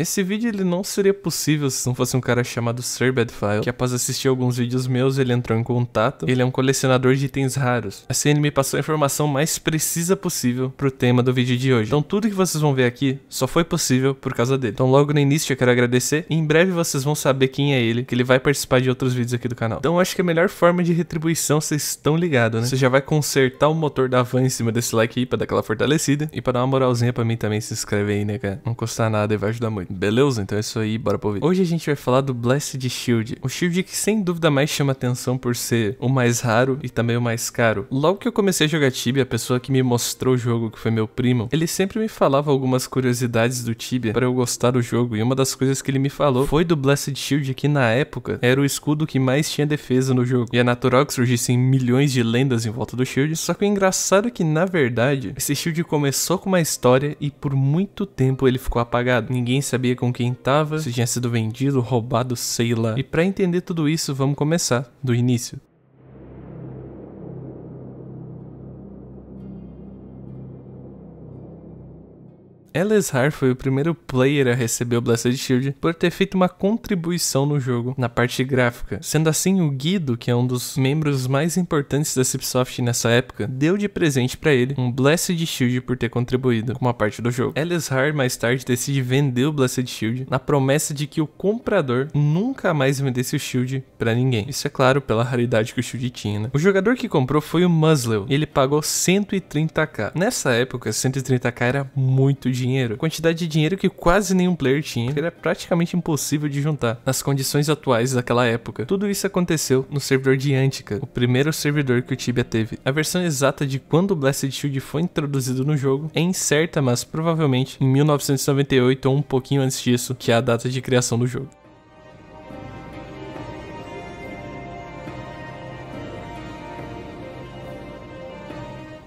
Esse vídeo ele não seria possível se não fosse um cara chamado Sir Bedfile, que após assistir alguns vídeos meus, ele entrou em contato. Ele é um colecionador de itens raros. Assim ele me passou a informação mais precisa possível pro tema do vídeo de hoje. Então tudo que vocês vão ver aqui só foi possível por causa dele. Então logo no início eu quero agradecer e em breve vocês vão saber quem é ele, que ele vai participar de outros vídeos aqui do canal. Então eu acho que a melhor forma de retribuição, vocês estão ligados, né? Você já vai consertar o motor da van em cima desse like aí pra dar aquela fortalecida e pra dar uma moralzinha pra mim também se inscreve aí, né, cara? Não custa nada e vai ajudar muito. Beleza? Então é isso aí, bora pro vídeo. Hoje a gente vai falar do Blessed Shield. O shield que sem dúvida mais chama atenção por ser o mais raro e também o mais caro. Logo que eu comecei a jogar Tibia, a pessoa que me mostrou o jogo, que foi meu primo, ele sempre me falava algumas curiosidades do Tibia para eu gostar do jogo. E uma das coisas que ele me falou foi do Blessed Shield, que na época era o escudo que mais tinha defesa no jogo. E é natural que surgissem milhões de lendas em volta do shield. Só que o engraçado é que, na verdade, esse shield começou com uma história e por muito tempo ele ficou apagado. Ninguém sabia sabia com quem estava, se tinha sido vendido, roubado, sei lá. E para entender tudo isso, vamos começar do início. Ellis Har foi o primeiro player a receber o Blessed Shield por ter feito uma contribuição no jogo, na parte gráfica. Sendo assim, o Guido, que é um dos membros mais importantes da Cipsoft nessa época, deu de presente para ele um Blessed Shield por ter contribuído com uma parte do jogo. Ellis Har mais tarde decide vender o Blessed Shield na promessa de que o comprador nunca mais vendesse o Shield para ninguém. Isso é claro pela raridade que o Shield tinha. Né? O jogador que comprou foi o Muslow e ele pagou 130k. Nessa época, 130k era muito dinheiro dinheiro, quantidade de dinheiro que quase nenhum player tinha, que era praticamente impossível de juntar nas condições atuais daquela época. Tudo isso aconteceu no servidor de Antica, o primeiro servidor que o Tibia teve. A versão exata de quando o Blessed Shield foi introduzido no jogo é incerta, mas provavelmente em 1998 ou um pouquinho antes disso, que é a data de criação do jogo.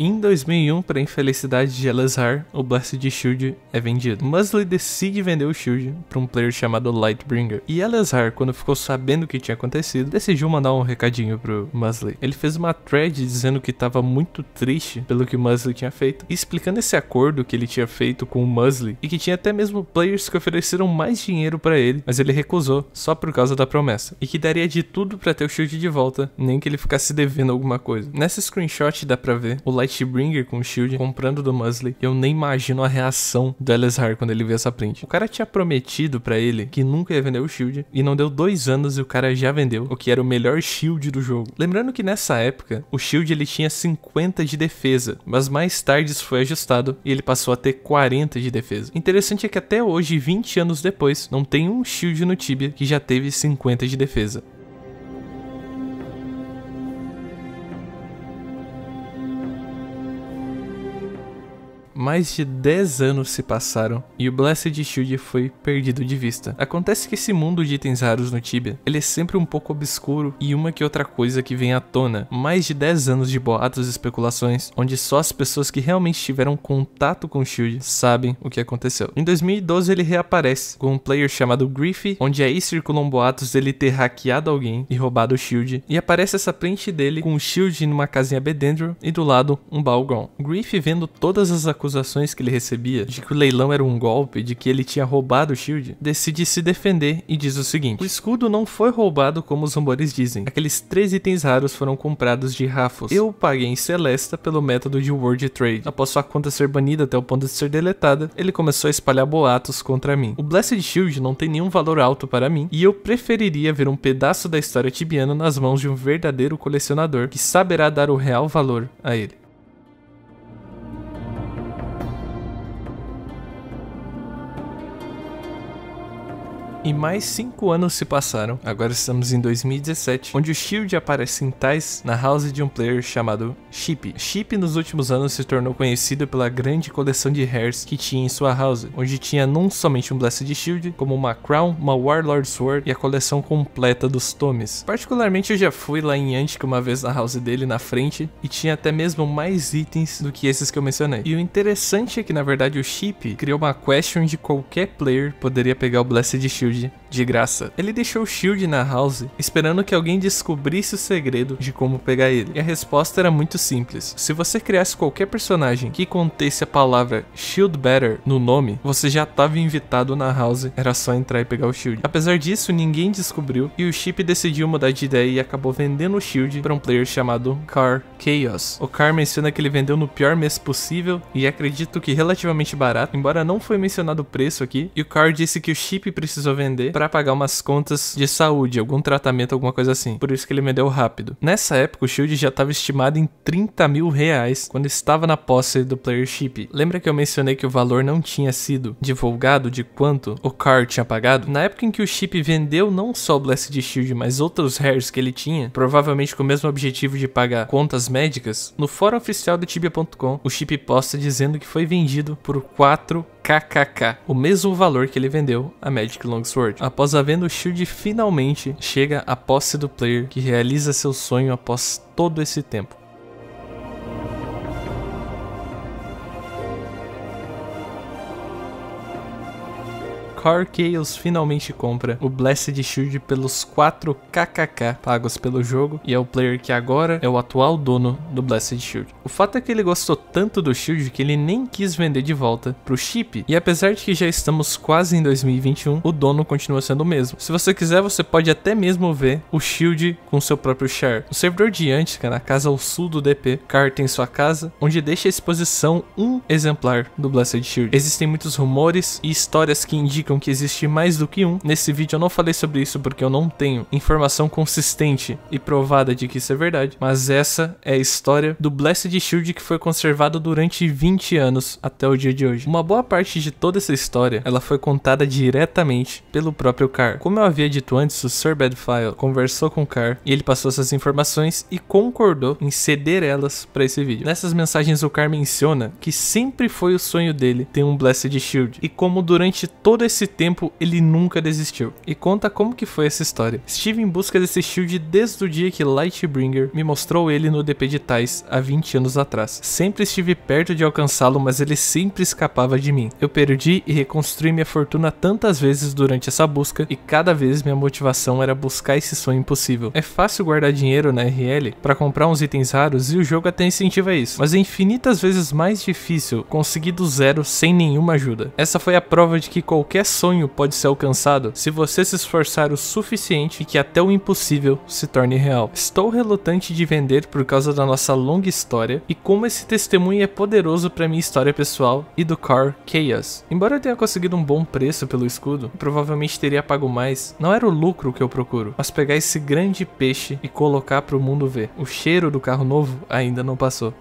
Em 2001, para infelicidade de Elazar, o Blessed Shield é vendido. Musley decide vender o Shield para um player chamado Lightbringer. E Elazar, quando ficou sabendo o que tinha acontecido, decidiu mandar um recadinho pro Musley. Ele fez uma thread dizendo que estava muito triste pelo que o Musley tinha feito, explicando esse acordo que ele tinha feito com o Musley e que tinha até mesmo players que ofereceram mais dinheiro para ele, mas ele recusou só por causa da promessa e que daria de tudo para ter o Shield de volta, nem que ele ficasse devendo alguma coisa. Nessa screenshot dá para ver o Light Lightbringer com o Shield comprando do Musley. Eu nem imagino a reação do Elezar quando ele vê essa print. O cara tinha prometido para ele que nunca ia vender o Shield e não deu dois anos e o cara já vendeu, o que era o melhor Shield do jogo. Lembrando que nessa época, o Shield ele tinha 50 de defesa, mas mais tarde isso foi ajustado e ele passou a ter 40 de defesa. Interessante é que até hoje, 20 anos depois, não tem um Shield no Tibia que já teve 50 de defesa. mais de 10 anos se passaram e o Blessed Shield foi perdido de vista. Acontece que esse mundo de itens raros no Tibia, ele é sempre um pouco obscuro e uma que outra coisa que vem à tona. Mais de 10 anos de boatos e especulações, onde só as pessoas que realmente tiveram contato com o Shield sabem o que aconteceu. Em 2012 ele reaparece com um player chamado Griffy, onde aí circulam boatos dele ter hackeado alguém e roubado o Shield, e aparece essa print dele com o Shield numa casinha Bedendro e do lado um Balgon. Griffy vendo todas as acusações acusações que ele recebia de que o leilão era um golpe, de que ele tinha roubado o Shield, decide se defender e diz o seguinte: O escudo não foi roubado como os rumores dizem. Aqueles três itens raros foram comprados de Rafos. Eu paguei em Celesta pelo método de World Trade. Após sua conta ser banida até o ponto de ser deletada, ele começou a espalhar boatos contra mim. O Blessed Shield não tem nenhum valor alto para mim e eu preferiria ver um pedaço da história tibiana nas mãos de um verdadeiro colecionador que saberá dar o real valor a ele. E mais 5 anos se passaram, agora estamos em 2017, onde o Shield aparece em Tais na house de um player chamado Chip. Chip nos últimos anos se tornou conhecido pela grande coleção de hairs que tinha em sua house, onde tinha não somente um Blessed Shield, como uma Crown, uma Warlord Sword e a coleção completa dos tomes. Particularmente eu já fui lá em Antic uma vez na house dele na frente e tinha até mesmo mais itens do que esses que eu mencionei. E o interessante é que na verdade o Chip criou uma quest onde qualquer player poderia pegar o Blessed Shield Shield de graça. Ele deixou o Shield na House, esperando que alguém descobrisse o segredo de como pegar ele. E a resposta era muito simples. Se você criasse qualquer personagem que contesse a palavra Shield Better no nome, você já estava invitado na House, era só entrar e pegar o Shield. Apesar disso, ninguém descobriu e o Chip decidiu mudar de ideia e acabou vendendo o Shield para um player chamado Car Chaos. O Car menciona que ele vendeu no pior mês possível e acredito que relativamente barato, embora não foi mencionado o preço aqui, e o Car disse que o Chip precisou vender para pagar umas contas de saúde, algum tratamento, alguma coisa assim. Por isso que ele vendeu rápido. Nessa época, o Shield já estava estimado em 30 mil reais quando estava na posse do playership. Lembra que eu mencionei que o valor não tinha sido divulgado de quanto o Carr tinha pagado? Na época em que o chip vendeu não só o Blessed Shield, mas outros rares que ele tinha, provavelmente com o mesmo objetivo de pagar contas médicas, no fórum oficial do Tibia.com, o chip posta dizendo que foi vendido por 4 kkk, o mesmo valor que ele vendeu a Magic Longsword. Após a venda, o Shield finalmente chega à posse do player que realiza seu sonho após todo esse tempo. Core Chaos finalmente compra o Blessed Shield pelos 4kkk pagos pelo jogo e é o player que agora é o atual dono do Blessed Shield. O fato é que ele gostou tanto do Shield que ele nem quis vender de volta pro chip e apesar de que já estamos quase em 2021, o dono continua sendo o mesmo. Se você quiser, você pode até mesmo ver o Shield com seu próprio share. O servidor de Antica, na casa ao sul do DP, Car tem sua casa, onde deixa à exposição um exemplar do Blessed Shield. Existem muitos rumores e histórias que indicam indicam que existe mais do que um. Nesse vídeo eu não falei sobre isso porque eu não tenho informação consistente e provada de que isso é verdade, mas essa é a história do Blessed Shield que foi conservado durante 20 anos até o dia de hoje. Uma boa parte de toda essa história, ela foi contada diretamente pelo próprio Carr. Como eu havia dito antes, o Sir Bedfile conversou com o Carr e ele passou essas informações e concordou em ceder elas para esse vídeo. Nessas mensagens o Carr menciona que sempre foi o sonho dele ter um Blessed Shield e como durante todo esse esse tempo ele nunca desistiu e conta como que foi essa história. Estive em busca desse shield desde o dia que Lightbringer me mostrou ele no DP de Tais há 20 anos atrás. Sempre estive perto de alcançá-lo, mas ele sempre escapava de mim. Eu perdi e reconstruí minha fortuna tantas vezes durante essa busca e cada vez minha motivação era buscar esse sonho impossível. É fácil guardar dinheiro na RL para comprar uns itens raros e o jogo até incentiva isso, mas é infinitas vezes mais difícil conseguir do zero sem nenhuma ajuda. Essa foi a prova de que qualquer sonho pode ser alcançado se você se esforçar o suficiente e que até o impossível se torne real. Estou relutante de vender por causa da nossa longa história e como esse testemunho é poderoso para minha história pessoal e do Car Chaos. Embora eu tenha conseguido um bom preço pelo escudo, provavelmente teria pago mais. Não era o lucro que eu procuro, mas pegar esse grande peixe e colocar para o mundo ver. O cheiro do carro novo ainda não passou.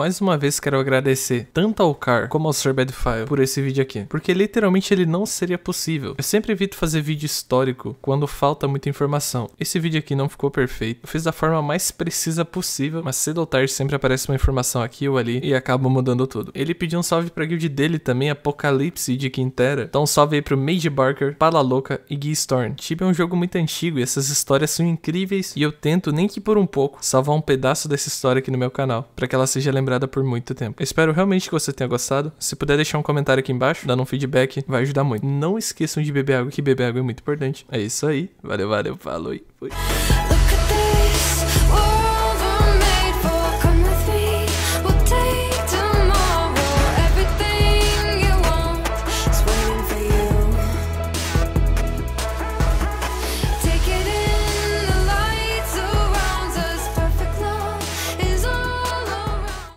mais uma vez quero agradecer tanto ao Car como ao Sir Badfile por esse vídeo aqui, porque literalmente ele não seria possível. Eu sempre evito fazer vídeo histórico quando falta muita informação. Esse vídeo aqui não ficou perfeito, eu fiz da forma mais precisa possível, mas cedo ou tarde sempre aparece uma informação aqui ou ali e acaba mudando tudo. Ele pediu um salve pra guild dele também, Apocalipse de Quintera. Então um salve aí pro Mage Barker, Pala Louca e Guy Storm. Tibia tipo, é um jogo muito antigo e essas histórias são incríveis e eu tento, nem que por um pouco, salvar um pedaço dessa história aqui no meu canal, para que ela seja lembrada lembrada por muito tempo. Eu espero realmente que você tenha gostado. Se puder deixar um comentário aqui embaixo, dando um feedback, vai ajudar muito. Não esqueçam de beber água, que beber água é muito importante. É isso aí. Valeu, valeu, falou e fui.